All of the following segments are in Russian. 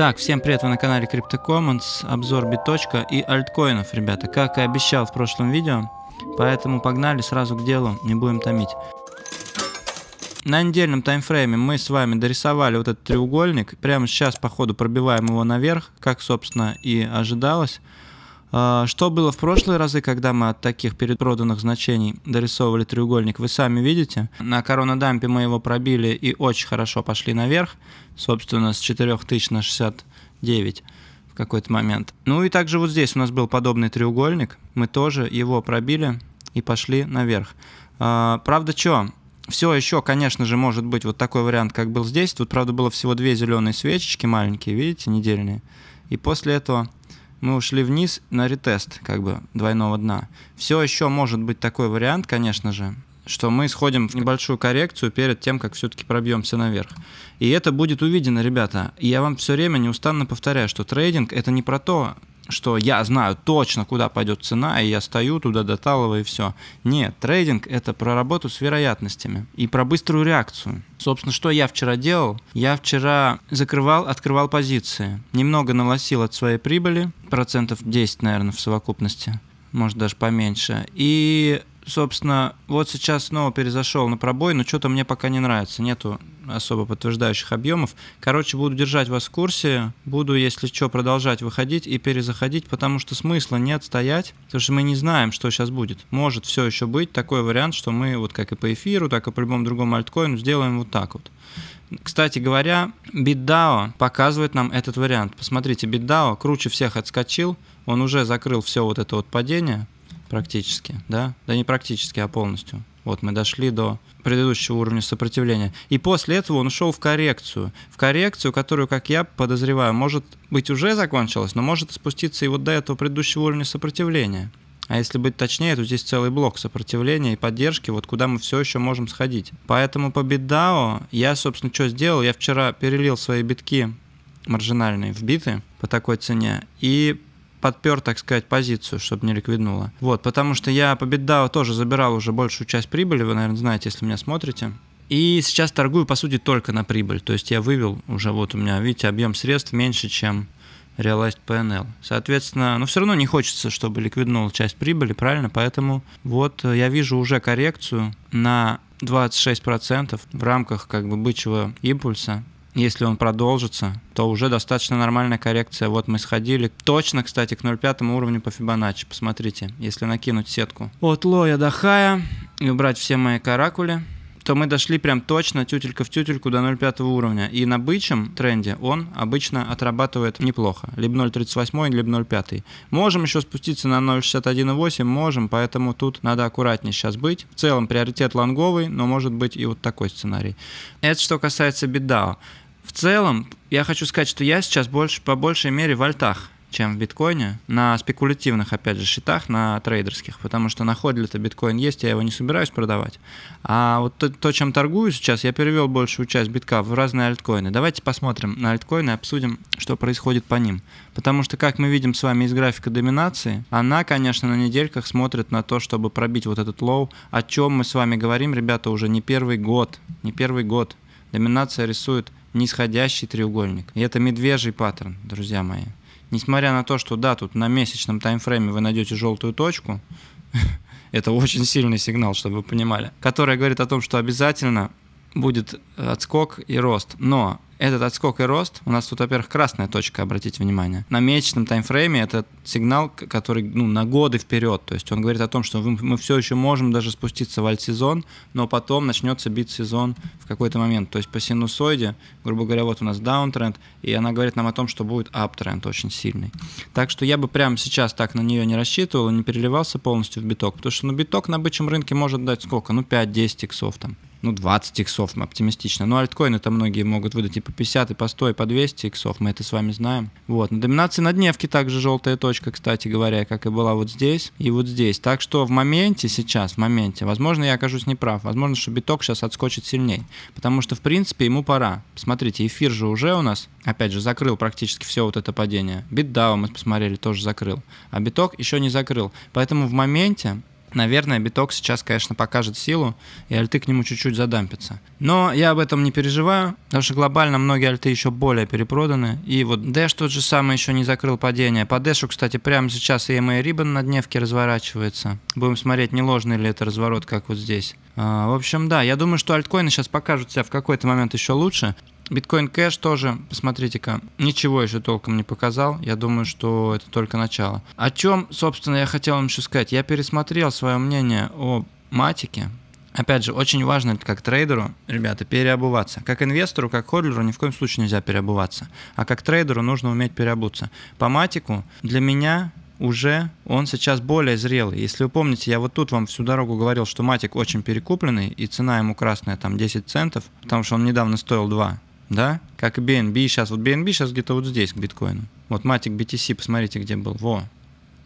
Так, всем привет, вы на канале Crypto CryptoCommons, обзор биточка и альткоинов, ребята, как и обещал в прошлом видео, поэтому погнали сразу к делу, не будем томить. На недельном таймфрейме мы с вами дорисовали вот этот треугольник, прямо сейчас по ходу пробиваем его наверх, как собственно и ожидалось. А, что было в прошлые разы, когда мы от таких перепроданных значений дорисовывали треугольник, вы сами видите. На коронадампе мы его пробили и очень хорошо пошли наверх, собственно, с 4000 на 69 в какой-то момент. Ну и также вот здесь у нас был подобный треугольник, мы тоже его пробили и пошли наверх. А, правда, что? Все еще, конечно же, может быть вот такой вариант, как был здесь. Тут, правда, было всего две зеленые свечечки маленькие, видите, недельные. И после этого мы ушли вниз на ретест, как бы, двойного дна. Все еще может быть такой вариант, конечно же, что мы сходим в небольшую коррекцию перед тем, как все-таки пробьемся наверх. И это будет увидено, ребята. И я вам все время неустанно повторяю, что трейдинг это не про то, что я знаю точно, куда пойдет цена, и я стою туда до талого и все. Нет, трейдинг – это про работу с вероятностями и про быструю реакцию. Собственно, что я вчера делал? Я вчера закрывал, открывал позиции, немного налосил от своей прибыли, процентов 10, наверное, в совокупности, может даже поменьше. И собственно, вот сейчас снова перезашел на пробой, но что-то мне пока не нравится, нету особо подтверждающих объемов. Короче, буду держать вас в курсе, буду, если что, продолжать выходить и перезаходить, потому что смысла не отстоять, потому что мы не знаем, что сейчас будет. Может все еще быть такой вариант, что мы вот как и по эфиру, так и по любому другому альткоину сделаем вот так вот. Кстати говоря, BitDAO показывает нам этот вариант. Посмотрите, BitDAO круче всех отскочил, он уже закрыл все вот это вот падение, практически, да? Да не практически, а полностью. Вот мы дошли до предыдущего уровня сопротивления. И после этого он ушел в коррекцию. В коррекцию, которую, как я подозреваю, может быть уже закончилась, но может спуститься и вот до этого предыдущего уровня сопротивления. А если быть точнее, то здесь целый блок сопротивления и поддержки, вот куда мы все еще можем сходить. Поэтому по битдао я, собственно, что сделал? Я вчера перелил свои битки маржинальные в биты по такой цене и подпер, так сказать, позицию, чтобы не ликвиднуло. Вот, потому что я по BitDAO тоже забирал уже большую часть прибыли, вы, наверное, знаете, если меня смотрите. И сейчас торгую, по сути, только на прибыль. То есть я вывел уже, вот у меня, видите, объем средств меньше, чем Realized PNL. Соответственно, но ну, все равно не хочется, чтобы ликвиднула часть прибыли, правильно? Поэтому вот э, я вижу уже коррекцию на 26% в рамках как бы бычьего импульса если он продолжится, то уже достаточно нормальная коррекция. Вот мы сходили точно, кстати, к 0,5 уровню по Фибоначчи. Посмотрите, если накинуть сетку. Вот лоя до хая и убрать все мои каракули – что мы дошли прям точно тютелька в тютельку до 0,5 уровня. И на бычьем тренде он обычно отрабатывает неплохо. Либо 0,38, либо 0,5. Можем еще спуститься на 0,61,8, можем, поэтому тут надо аккуратнее сейчас быть. В целом приоритет лонговый, но может быть и вот такой сценарий. Это что касается бедао. В целом, я хочу сказать, что я сейчас больше, по большей мере в альтах чем в биткоине, на спекулятивных, опять же, счетах, на трейдерских, потому что на ходе это биткоин есть, я его не собираюсь продавать. А вот то, то, чем торгую сейчас, я перевел большую часть битка в разные альткоины. Давайте посмотрим на альткоины обсудим, что происходит по ним. Потому что, как мы видим с вами из графика доминации, она, конечно, на недельках смотрит на то, чтобы пробить вот этот лоу, о чем мы с вами говорим, ребята, уже не первый год, не первый год. Доминация рисует нисходящий треугольник. И это медвежий паттерн, друзья мои несмотря на то, что да, тут на месячном таймфрейме вы найдете желтую точку, это очень сильный сигнал, чтобы вы понимали, которая говорит о том, что обязательно будет отскок и рост. Но этот отскок и рост, у нас тут, во-первых, красная точка, обратите внимание. На месячном таймфрейме это сигнал, который ну, на годы вперед. То есть он говорит о том, что мы все еще можем даже спуститься в альт-сезон, но потом начнется бит-сезон в какой-то момент. То есть по синусоиде, грубо говоря, вот у нас даунтренд, и она говорит нам о том, что будет аптренд очень сильный. Так что я бы прямо сейчас так на нее не рассчитывал, не переливался полностью в биток, потому что ну, биток на бычьем рынке может дать сколько? Ну 5-10 иксов там ну, 20 иксов, оптимистично. Ну, альткоины это многие могут выдать и по 50, и по 100, и по 200 иксов, мы это с вами знаем. Вот, на доминации на дневке также желтая точка, кстати говоря, как и была вот здесь и вот здесь. Так что в моменте сейчас, в моменте, возможно, я окажусь неправ, возможно, что биток сейчас отскочит сильнее, потому что, в принципе, ему пора. Смотрите, эфир же уже у нас, опять же, закрыл практически все вот это падение. Битдау мы посмотрели, тоже закрыл, а биток еще не закрыл. Поэтому в моменте Наверное, биток сейчас, конечно, покажет силу, и альты к нему чуть-чуть задампятся. Но я об этом не переживаю, потому что глобально многие альты еще более перепроданы. И вот Дэш тот же самый еще не закрыл падение. По Дэшу, кстати, прямо сейчас и EMA Ribbon на дневке разворачивается. Будем смотреть, не ложный ли это разворот, как вот здесь. А, в общем, да, я думаю, что альткоины сейчас покажут себя в какой-то момент еще лучше. Биткоин Кэш тоже, посмотрите-ка, ничего еще толком не показал. Я думаю, что это только начало. О чем, собственно, я хотел вам еще сказать. Я пересмотрел свое мнение о матике, Опять же, очень важно как трейдеру, ребята, переобуваться. Как инвестору, как холдеру ни в коем случае нельзя переобуваться. А как трейдеру нужно уметь переобуться. По матику для меня уже он сейчас более зрелый. Если вы помните, я вот тут вам всю дорогу говорил, что матик очень перекупленный, и цена ему красная там 10 центов, потому что он недавно стоил 2 да, как и BNB сейчас, вот BNB сейчас где-то вот здесь к биткоину. Вот матик BTC, посмотрите, где был, во,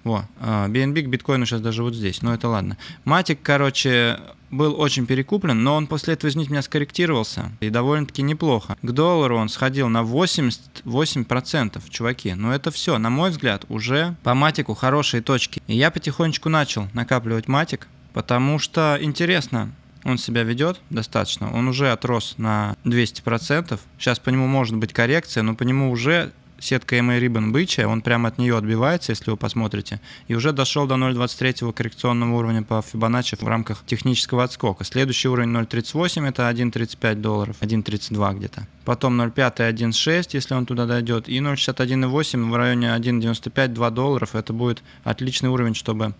во, BNB а, к биткоину сейчас даже вот здесь, но это ладно. Матик, короче, был очень перекуплен, но он после этого, извините меня, скорректировался. И довольно-таки неплохо. К доллару он сходил на 88%, чуваки. Но это все, на мой взгляд, уже по матику хорошие точки. И я потихонечку начал накапливать матик, потому что интересно, он себя ведет достаточно, он уже отрос на 200%. Сейчас по нему может быть коррекция, но по нему уже сетка MA Ribbon бычья, он прямо от нее отбивается, если вы посмотрите, и уже дошел до 0.23 коррекционного уровня по Fibonacci в рамках технического отскока. Следующий уровень 0.38 это 1.35 долларов, 1.32 где-то. Потом 0.5 и 1.6, если он туда дойдет, и 0.61.8 в районе 1.95, 2 долларов, это будет отличный уровень, чтобы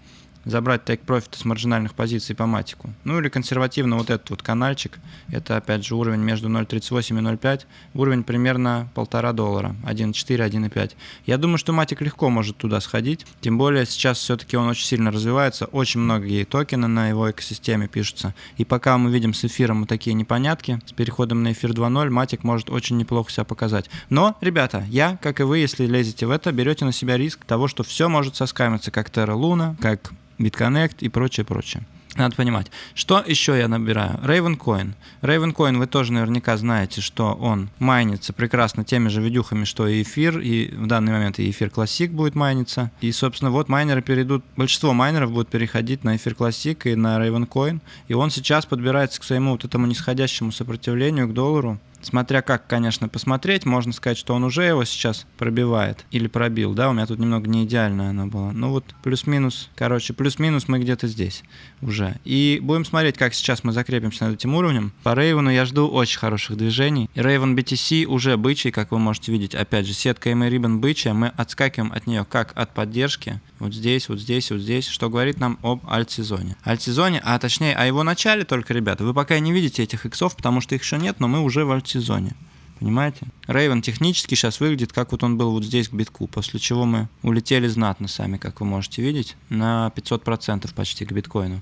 забрать take profit с маржинальных позиций по матику. Ну или консервативно вот этот вот каналчик, это опять же уровень между 0.38 и 0.5, уровень примерно 1,5 доллара, 1.4, 1.5. Я думаю, что матик легко может туда сходить, тем более сейчас все-таки он очень сильно развивается, очень многие токены на его экосистеме пишутся. И пока мы видим с эфиром вот такие непонятки, с переходом на эфир 2.0 матик может очень неплохо себя показать. Но, ребята, я, как и вы, если лезете в это, берете на себя риск того, что все может соскамиться, как Terra Luna, как BitConnect и прочее, прочее. Надо понимать. Что еще я набираю? Ravencoin. Ravencoin вы тоже наверняка знаете, что он майнится прекрасно теми же видюхами, что и эфир, и в данный момент и эфир классик будет майниться. И, собственно, вот майнеры перейдут, большинство майнеров будет переходить на эфир классик и на Ravencoin. И он сейчас подбирается к своему вот этому нисходящему сопротивлению к доллару. Смотря как, конечно, посмотреть, можно сказать, что он уже его сейчас пробивает или пробил, да, у меня тут немного не идеальная она была. Ну вот плюс-минус, короче, плюс-минус мы где-то здесь уже. И будем смотреть, как сейчас мы закрепимся над этим уровнем. По Рейвену я жду очень хороших движений. Рейвен BTC уже бычий, как вы можете видеть. Опять же, сетка MA Ribbon бычья, мы отскакиваем от нее как от поддержки, вот здесь, вот здесь, вот здесь, что говорит нам об альт-сезоне. Альт-сезоне, а точнее о его начале только, ребята, вы пока не видите этих иксов, потому что их еще нет, но мы уже в альт сезоне. Понимаете? Рейвен технически сейчас выглядит, как вот он был вот здесь к битку, после чего мы улетели знатно сами, как вы можете видеть, на 500% почти к биткоину.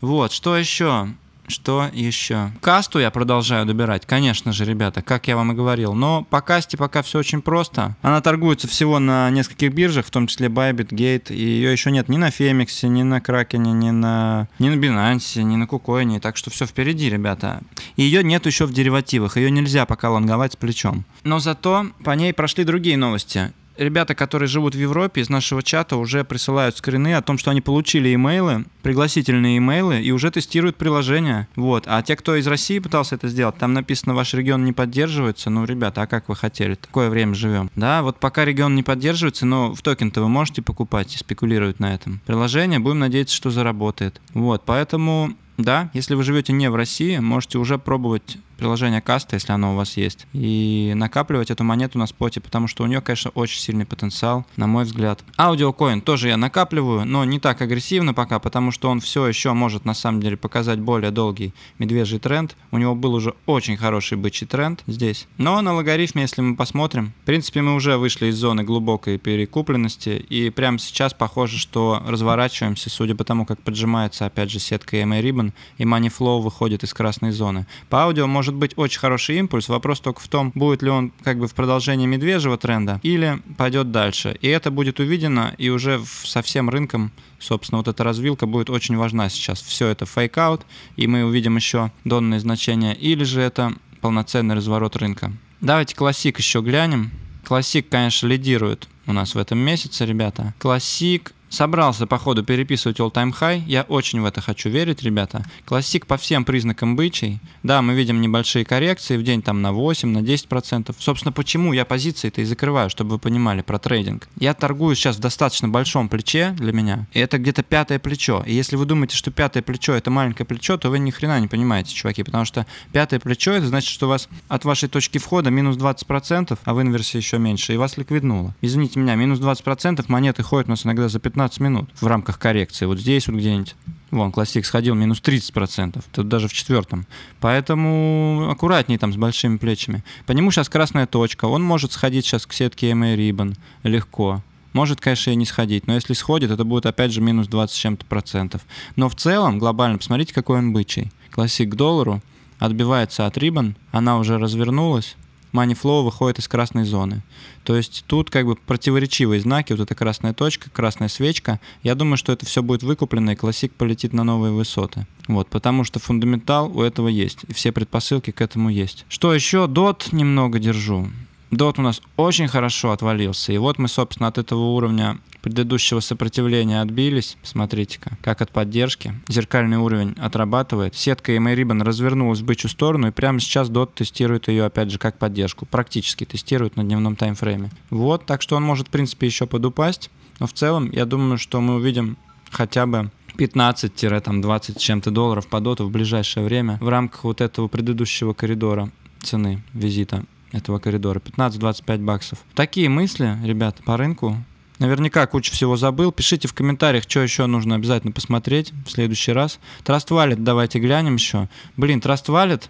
Вот, что еще? Что еще? Касту я продолжаю добирать, конечно же, ребята, как я вам и говорил. Но по касте пока все очень просто. Она торгуется всего на нескольких биржах, в том числе Bybit, Gate. И ее еще нет ни на Фемиксе, ни на Кракене, ни на, ни на Binance, ни на Кукоине. Так что все впереди, ребята. И ее нет еще в деривативах. Ее нельзя пока лонговать с плечом. Но зато по ней прошли другие новости ребята, которые живут в Европе, из нашего чата уже присылают скрины о том, что они получили имейлы, пригласительные имейлы, и уже тестируют приложение. Вот. А те, кто из России пытался это сделать, там написано, ваш регион не поддерживается. Ну, ребята, а как вы хотели? Такое время живем. Да, вот пока регион не поддерживается, но в токен-то вы можете покупать и спекулировать на этом. Приложение, будем надеяться, что заработает. Вот, поэтому да, если вы живете не в России, можете уже пробовать приложение каста, если оно у вас есть, и накапливать эту монету на споте, потому что у нее, конечно, очень сильный потенциал, на мой взгляд. Аудиокоин тоже я накапливаю, но не так агрессивно пока, потому что он все еще может на самом деле показать более долгий медвежий тренд. У него был уже очень хороший бычий тренд здесь. Но на логарифме, если мы посмотрим, в принципе, мы уже вышли из зоны глубокой перекупленности, и прямо сейчас похоже, что разворачиваемся, судя по тому, как поджимается, опять же, сетка EMA Ribbon, и Money Flow выходит из красной зоны. По аудио может может быть очень хороший импульс. Вопрос только в том, будет ли он как бы в продолжении медвежьего тренда или пойдет дальше. И это будет увидено, и уже со всем рынком, собственно, вот эта развилка будет очень важна сейчас. Все это фейк аут, и мы увидим еще донные значения, или же это полноценный разворот рынка. Давайте классик еще глянем. Классик, конечно, лидирует у нас в этом месяце, ребята. Классик Собрался по ходу переписывать All Time High. Я очень в это хочу верить, ребята. Классик по всем признакам бычий. Да, мы видим небольшие коррекции в день там на 8, на 10%. Собственно, почему я позиции-то и закрываю, чтобы вы понимали про трейдинг. Я торгую сейчас в достаточно большом плече для меня. И это где-то пятое плечо. И если вы думаете, что пятое плечо это маленькое плечо, то вы ни хрена не понимаете, чуваки. Потому что пятое плечо это значит, что у вас от вашей точки входа минус 20%, а в инверсии еще меньше, и вас ликвиднуло. Извините меня, минус 20% монеты ходят у нас иногда за 15 15 минут в рамках коррекции. Вот здесь вот где-нибудь. Вон, классик сходил минус 30%. Тут даже в четвертом. Поэтому аккуратнее там с большими плечами. По нему сейчас красная точка. Он может сходить сейчас к сетке MA Ribbon. Легко. Может, конечно, и не сходить, но если сходит, это будет опять же минус 20 с чем-то процентов. Но в целом, глобально, посмотрите, какой он бычий. Классик к доллару отбивается от Рибан, она уже развернулась, money flow выходит из красной зоны. То есть тут как бы противоречивые знаки, вот эта красная точка, красная свечка. Я думаю, что это все будет выкуплено, и классик полетит на новые высоты. Вот, потому что фундаментал у этого есть, и все предпосылки к этому есть. Что еще? Дот немного держу. Дот у нас очень хорошо отвалился. И вот мы, собственно, от этого уровня предыдущего сопротивления отбились. Смотрите-ка, как от поддержки. Зеркальный уровень отрабатывает. Сетка EMA Ribbon развернулась в бычью сторону, и прямо сейчас Дот тестирует ее, опять же, как поддержку. Практически тестирует на дневном таймфрейме. Вот, так что он может, в принципе, еще подупасть. Но в целом, я думаю, что мы увидим хотя бы 15-20 чем-то долларов по доту в ближайшее время в рамках вот этого предыдущего коридора цены визита этого коридора. 15-25 баксов. Такие мысли, ребят, по рынку. Наверняка кучу всего забыл. Пишите в комментариях, что еще нужно обязательно посмотреть в следующий раз. Траст Wallet давайте глянем еще. Блин, Траст Wallet.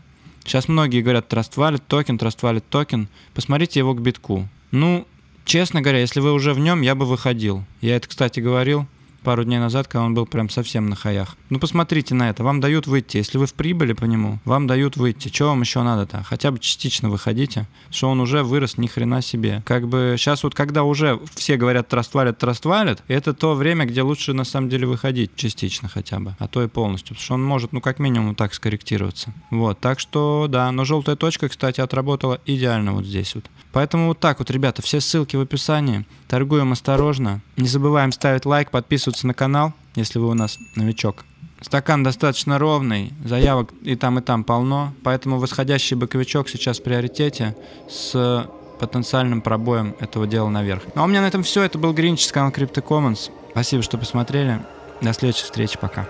Сейчас многие говорят Траст Wallet, токен, Траст Wallet, токен. Посмотрите его к битку. Ну, честно говоря, если вы уже в нем, я бы выходил. Я это, кстати, говорил пару дней назад, когда он был прям совсем на хаях. Ну посмотрите на это, вам дают выйти. Если вы в прибыли по нему, вам дают выйти. Чего вам еще надо-то? Хотя бы частично выходите, что он уже вырос ни хрена себе. Как бы сейчас вот когда уже все говорят траствалят, траствалят, это то время, где лучше на самом деле выходить частично хотя бы, а то и полностью, потому что он может ну как минимум так скорректироваться. Вот, так что да, но желтая точка, кстати, отработала идеально вот здесь вот. Поэтому вот так вот, ребята, все ссылки в описании. Торгуем осторожно. Не забываем ставить лайк, подписываться подписываться на канал, если вы у нас новичок. Стакан достаточно ровный, заявок и там, и там полно, поэтому восходящий боковичок сейчас в приоритете с потенциальным пробоем этого дела наверх. Ну а у меня на этом все. Это был Гринч с канала Crypto Commons. Спасибо, что посмотрели. До следующих встречи Пока.